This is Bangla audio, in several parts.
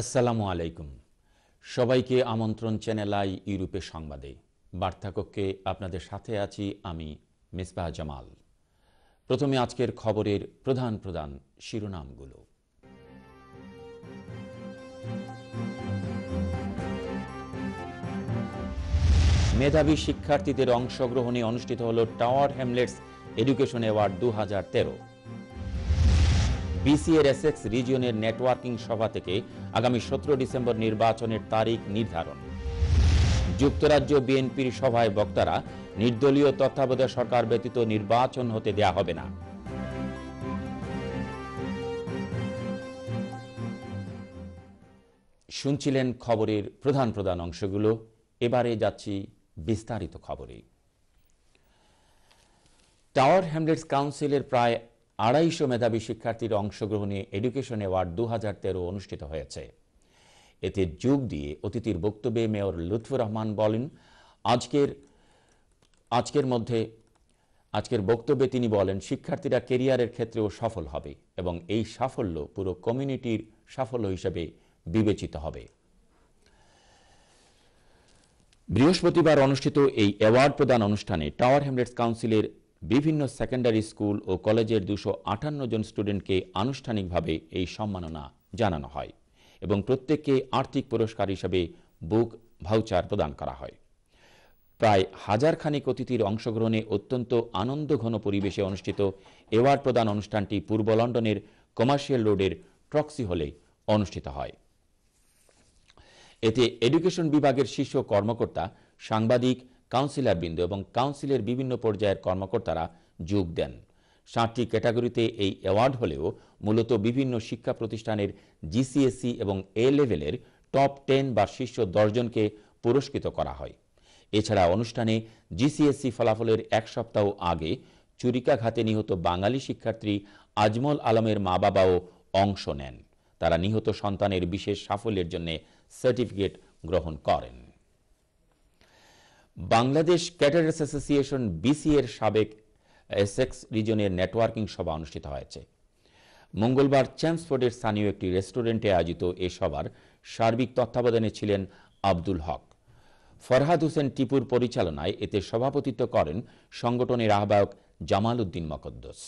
আসসালামু আলাইকুম সবাইকে আমন্ত্রণ চ্যানেল আই ইউরোপে সংবাদে বার্তাকক্ষে আপনাদের সাথে আছি আমি মিসবাহ জামাল প্রথমে আজকের খবরের প্রধান প্রধান শিরোনামগুলো মেধাবী শিক্ষার্থীদের অংশগ্রহণে অনুষ্ঠিত হল টাওয়ার হ্যামলেটস এডুকেশন অ্যাওয়ার্ড দু হাজার তেরো এক্স রিজিয়নের নেটওয়ার্কিং সভা থেকে আগামী সতেরো ডিসেম্বর নির্বাচনের তারিখ নির্ধারণ যুক্তরাজ্য বিএনপির সভায় বক্তারা নির্দলীয় তত্ত্বাবধায়ক সরকার ব্যতীত নির্বাচন হতে দেয়া হবে না শুনছিলেন খবরের প্রধান প্রধান অংশগুলো এবারে যাচ্ছি বিস্তারিত খবরে টাওয়ার হ্যামলেটস কাউন্সিলের প্রায় আড়াইশো মেধাবী শিক্ষার্থীর অংশগ্রহণে এডুকেশন অ্যাওয়ার্ড দু হাজার তেরো অনুষ্ঠিত হয়েছে এতে যোগ দিয়ে অতিথির বক্তব্যে মেয়র লুৎফুর রহমান বলেন আজকের আজকের মধ্যে আজকের বক্তব্যে তিনি বলেন শিক্ষার্থীরা কেরিয়ারের ক্ষেত্রেও সফল হবে এবং এই সাফল্য পুরো কমিউনিটির সাফল্য হিসেবে বিবেচিত হবে বৃহস্পতিবার অনুষ্ঠিত এই অ্যাওয়ার্ড প্রদান অনুষ্ঠানে টাওয়ার হ্যামলেটস কাউন্সিলের বিভিন্ন সেকেন্ডারি স্কুল ও কলেজের দুশো আটান্ন জন স্টুডেন্টকে আনুষ্ঠানিকভাবে এই সম্মাননা জানানো হয় এবং প্রত্যেককে আর্থিক পুরস্কার হিসেবে বুক ভাউচার প্রদান করা হয় প্রায় হাজার খানিক অতিথির অংশগ্রহণে অত্যন্ত আনন্দঘন পরিবেশে অনুষ্ঠিত অ্যাওয়ার্ড প্রদান অনুষ্ঠানটি পূর্ব লন্ডনের কমার্শিয়াল রোডের ট্রক্সি হলে অনুষ্ঠিত হয় এতে এডুকেশন বিভাগের শীর্ষ কর্মকর্তা সাংবাদিক বৃন্দ এবং কাউন্সিলের বিভিন্ন পর্যায়ের কর্মকর্তারা যোগ দেন সাতটি ক্যাটাগরিতে এই অ্যাওয়ার্ড হলেও মূলত বিভিন্ন শিক্ষা প্রতিষ্ঠানের জিসিএসসি এবং এ লেভেলের টপ টেন বা শীর্ষ দশজনকে পুরস্কৃত করা হয় এছাড়া অনুষ্ঠানে জিসিএসসি ফলাফলের এক সপ্তাহ আগে চুরিকাঘাতে নিহত বাঙালি শিক্ষার্থী আজমল আলমের মা বাবাও অংশ নেন তারা নিহত সন্তানের বিশেষ সাফল্যের জন্য সার্টিফিকেট গ্রহণ করেন বাংলাদেশ ক্যাটারার্স অ্যাসোসিয়েশন বিসিএর সাবেক এসেক্স রিজনের নেটওয়ার্কিং সভা অনুষ্ঠিত হয়েছে মঙ্গলবার চ্যান্সফোর্ডের স্থানীয় একটি রেস্টুরেন্টে আয়োজিত এ সভার সার্বিক তত্ত্বাবধানে ছিলেন আব্দুল হক ফরহাদ হোসেন টিপুর পরিচালনায় এতে সভাপতিত্ব করেন সংগঠনের আহ্বায়ক জামাল উদ্দিন মকদ্দস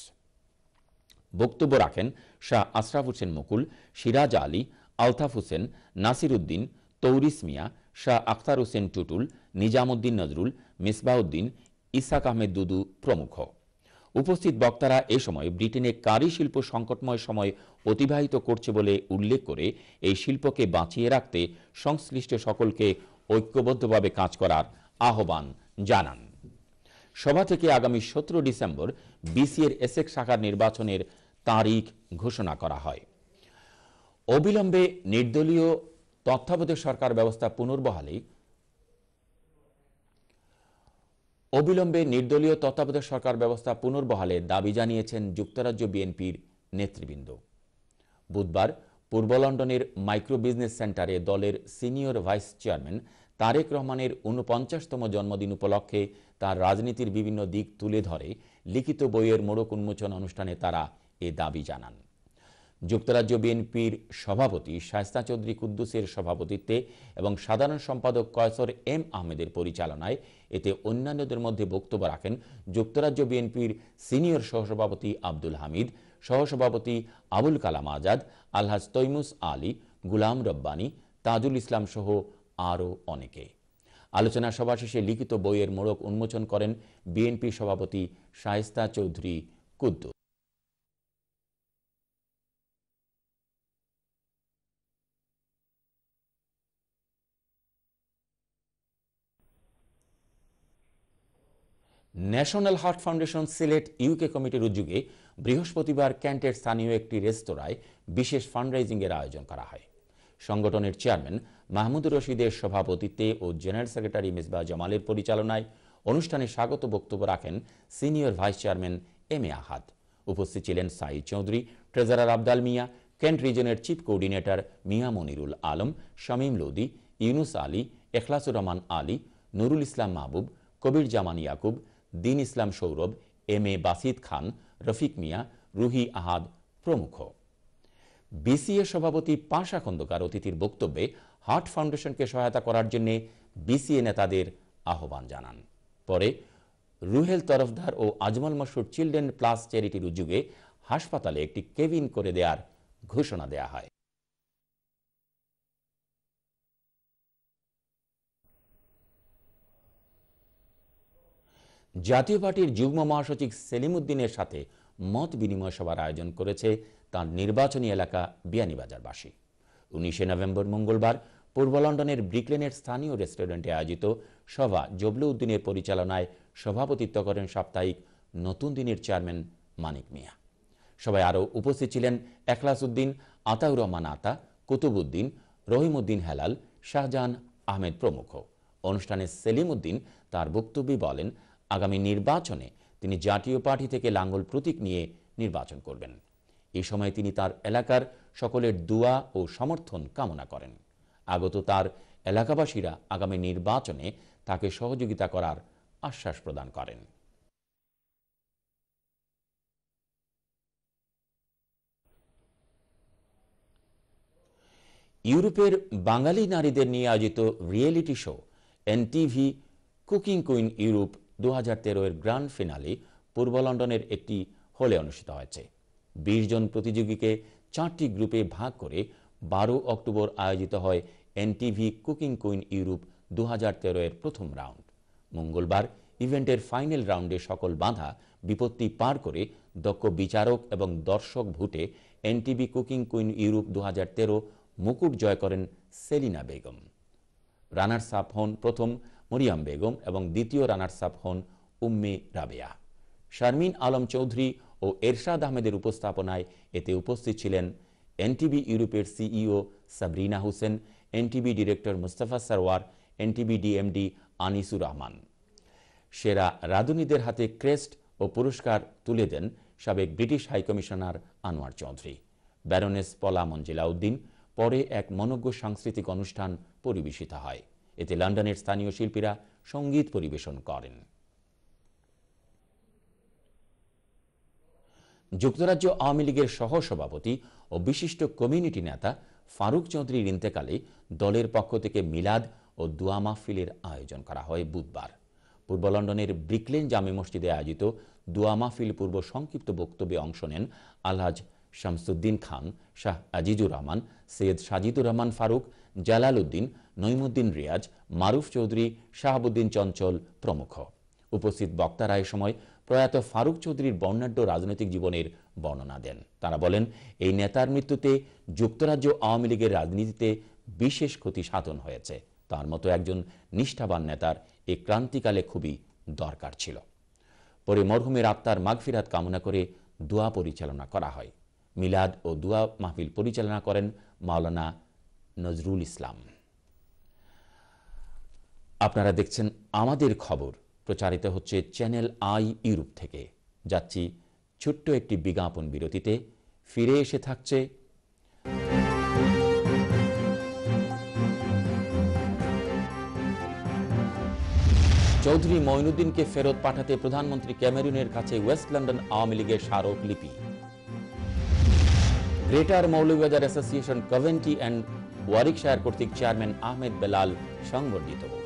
বক্তব্য রাখেন শাহ আশরাফ হোসেন মুকুল সিরাজ আলী আলতাফ হোসেন নাসির উদ্দিন তৌরিস মিয়া শাহ আখতার হোসেন টুটুল নিজামুদ্দিন নজরুল মিসবাউদ্দিন ইসাক আহমেদ দুদু প্রমুখ উপস্থিত বক্তারা এ সময় ব্রিটেনে কারি শিল্প সংকটময় সময় অতিবাহিত করছে বলে উল্লেখ করে এই শিল্পকে বাঁচিয়ে রাখতে সংশ্লিষ্ট সকলকে ঐক্যবদ্ধভাবে কাজ করার আহ্বান জানান সভা থেকে আগামী সতেরো ডিসেম্বর বিসিএর এসেক শাখার নির্বাচনের তারিখ ঘোষণা করা হয় অবিলম্বে নির্দলীয় তত্ত্বাবধায়ক সরকার ব্যবস্থা পুনর্বহালেই অবিলম্বে নির্দলীয় তত্ত্বাবধায়ক সরকার ব্যবস্থা পুনর্বহালে দাবি জানিয়েছেন যুক্তরাজ্য বিএনপির নেতৃবৃন্দ বুধবার পূর্ব লন্ডনের মাইক্রো বিজনেস সেন্টারে দলের সিনিয়র ভাইস চেয়ারম্যান তারেক রহমানের ঊনপঞ্চাশতম জন্মদিন উপলক্ষে তার রাজনীতির বিভিন্ন দিক তুলে ধরে লিখিত বইয়ের মোড়ক উন্মোচন অনুষ্ঠানে তারা এ দাবি জানান যুক্তরাজ্য বিএনপির সভাপতি শায়স্তা চৌধুরী কুদ্দুসের সভাপতিত্বে এবং সাধারণ সম্পাদক কয়সর এম আহমেদের পরিচালনায় এতে অন্যান্যদের মধ্যে বক্তব্য রাখেন যুক্তরাজ্য বিএনপির সিনিয়র সহসভাপতি আব্দুল হামিদ সহসভাপতি আবুল কালাম আজাদ আলহাজ তৈমুস আলী গুলাম রব্বানী তাজুল ইসলাম সহ আরও অনেকে আলোচনা সভা শেষে লিখিত বইয়ের মোড়ক উন্মোচন করেন বিএনপি সভাপতি Shaista Chowdhury Kuddu National Heart Foundation Sylhet UK কমিটির উদ্যোগে বৃহস্পতিবার ক্যান্টের স্থানীয় একটি রেস্তোরাঁয় বিশেষ ফান্ডরাইজিংয়ের আয়োজন করা হয় সংগঠনের চেয়ারম্যান মাহমুদুর রশিদের সভাপতিত্বে ও জেনারেল সেক্রেটারি মিসবা জামালের পরিচালনায় অনুষ্ঠানে স্বাগত বক্তব্য রাখেন senior vice chairman M A Ahad উপস্থিত ছিলেন সাই চৌধুরী ট্রেজারার আবদাল মিয়া ক্যান্ট রিজনের chief coordinator Mia Monirul Alam Shamim Lodi Yunus Ali Ekhlasur Rahman Ali Nurul Islam Mahbub Kabir Zaman Yakub Din Islam Sourav M A Basid Khan Rafiq Mia Ruhi Ahad প্রমুখ বিসিএ সভাপতি পাশা খন্দকার অতিথির বক্তব্যে হার্ট ফাউন্ডেশনকে সহায়তা করার জন্য বিসিএ নেতাদের আহ্বান জানান পরে রুহেল তরফদার ও আজমল মশুর চিলড্রেন প্লাস চ্যারিটির উদ্যোগে হাসপাতালে একটি কেবিন করে দেওয়ার ঘোষণা দেয়া হয় জাতীয় পার্টির যুগ্ম মহাসচিব সেলিম উদ্দিনের সাথে মত বিনিময় সভার আয়োজন করেছে তার নির্বাচনী এলাকা বিয়ানীবাজারবাসী উনিশে নভেম্বর মঙ্গলবার পূর্ব লন্ডনের ব্রিকলেনের স্থানীয় রেস্টুরেন্টে আয়োজিত সভা উদ্দিনের পরিচালনায় সভাপতিত্ব করেন সাপ্তাহিক নতুন দিনের চেয়ারম্যান মানিক মিয়া সবাই আরও উপস্থিত ছিলেন এখলাস উদ্দিন আতাউর রহমান আতা কুতুবউদ্দিন রহিমউদ্দিন হেলাল শাহজাহান আহমেদ প্রমুখ অনুষ্ঠানে সেলিম উদ্দিন তার বক্তব্যে বলেন আগামী নির্বাচনে তিনি জাতীয় পার্টি থেকে লাঙ্গল প্রতীক নিয়ে নির্বাচন করবেন এ সময় তিনি তার এলাকার সকলের দোয়া ও সমর্থন কামনা করেন আগত তার এলাকাবাসীরা আগামী নির্বাচনে তাকে সহযোগিতা করার আশ্বাস প্রদান করেন ইউরোপের বাঙালি নারীদের নিয়ে আয়োজিত reality show NTV cooking queen Europe দু হাজার এর গ্র্যান্ড ফিনালে পূর্ব লন্ডনের একটি হলে অনুষ্ঠিত হয়েছে বিশ জন প্রতিযোগীকে চারটি গ্রুপে ভাগ করে বারো অক্টোবর আয়োজিত হয় এনটিভি কুকিং কুইন ইউরোপ দু হাজার এর প্রথম রাউন্ড মঙ্গলবার ইভেন্টের ফাইনাল রাউন্ডে সকল বাধা বিপত্তি পার করে দক্ষ বিচারক এবং দর্শক ভোটে এনটিভি কুকিং কুইন ইউরোপ দু হাজার মুকুট জয় করেন সেলিনা বেগম রানার্স আপ হন প্রথম মরিয়াম বেগম এবং দ্বিতীয় রানার্স আপ হন উম্মে রাবেয়া শারমিন আলম চৌধুরী ও এরশাদ আহমেদের উপস্থাপনায় এতে উপস্থিত ছিলেন এনটিবি ইউরোপের CEO Sabrina Hossain NTB director Mustafa Sarwar NTB DMD Anisur Rahman সেরা রাঁধুনিদের হাতে ক্রেস্ট ও পুরস্কার তুলে দেন সাবেক British high commissioner Anwar Chowdhury baroness Pola Manzila Uddin পরে এক মনজ্ঞ সাংস্কৃতিক অনুষ্ঠান পরিবেশিত হয় এতে লন্ডনের স্থানীয় শিল্পীরা সঙ্গীত পরিবেশন করেন যুক্তরাজ্য আওয়ামী লীগের সহসভাপতি ও বিশিষ্ট কমিউনিটি নেতা ফারুক চৌধুরীর ইন্তেকালে দলের পক্ষ থেকে মিলাদ ও দুয়া মাহফিলের আয়োজন করা হয় বুধবার পূর্ব লন্ডনের ব্রিকলেন জামে মসজিদে আয়োজিত দুয়া মাহফিল পূর্ব সংক্ষিপ্ত বক্তব্যে অংশ নেন আলহাজ শামসুদ্দিন খান শাহ আজিজুর রহমান সৈয়দ সাজিদুর রহমান ফারুক জালাল উদ্দিন নইমুদ্দিন রিয়াজ মারুফ চৌধুরী শাহাবুদ্দিন চঞ্চল প্রমুখ উপস্থিত বক্তারা এ সময় প্রয়াত ফারুক চৌধুরীর বর্ণাঢ্য রাজনৈতিক জীবনের বর্ণনা দেন তারা বলেন এই নেতার মৃত্যুতে যুক্তরাজ্য আওয়ামী লীগের রাজনীতিতে বিশেষ ক্ষতি সাধন হয়েছে তার মতো একজন নিষ্ঠাবান নেতার এই ক্রান্তিকালে খুবই দরকার ছিল পরে মরহুমের আত্মার মাগফিরাত কামনা করে দোয়া পরিচালনা করা হয় মিলাদ ও দুয়া মাহফিল পরিচালনা করেন মাওলানা নজরুল ইসলাম আপনারা দেখছেন আমাদের খবর প্রচারিত হচ্ছে চ্যানেল আই ইউরোপ থেকে যাচ্ছি ছোট্ট একটি বিজ্ঞাপন বিরতিতে ফিরে এসে থাকছে চৌধুরী মঈনুদ্দিনকে ফেরত পাঠাতে প্রধানমন্ত্রী ক্যামেরুনের কাছে ওয়েস্ট লন্ডন আওয়ামী লীগের স্মারক লিপি greater Moulvibazar association Coventry and Warwickshire কর্তৃক চেয়ারম্যান আহমেদ বেলাল সংবর্ধিত